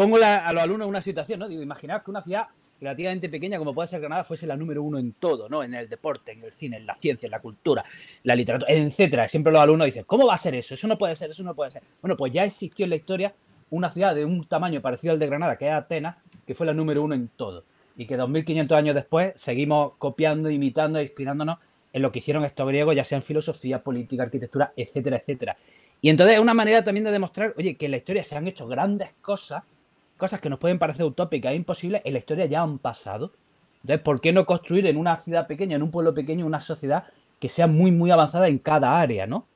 pongo a los alumnos una situación, ¿no? Digo, imaginaos que una ciudad relativamente pequeña como puede ser Granada fuese la número uno en todo, ¿no? En el deporte, en el cine, en la ciencia, en la cultura, la literatura, etcétera. Siempre los alumnos dicen, ¿cómo va a ser eso? Eso no puede ser, eso no puede ser. Bueno, pues ya existió en la historia una ciudad de un tamaño parecido al de Granada, que es Atenas, que fue la número uno en todo. Y que 2.500 años después seguimos copiando, imitando e inspirándonos en lo que hicieron estos griegos, ya sea en filosofía, política, arquitectura, etcétera, etcétera. Y entonces es una manera también de demostrar, oye, que en la historia se han hecho grandes cosas cosas que nos pueden parecer utópicas e imposibles en la historia ya han pasado. Entonces, ¿por qué no construir en una ciudad pequeña, en un pueblo pequeño, una sociedad que sea muy, muy avanzada en cada área, ¿no?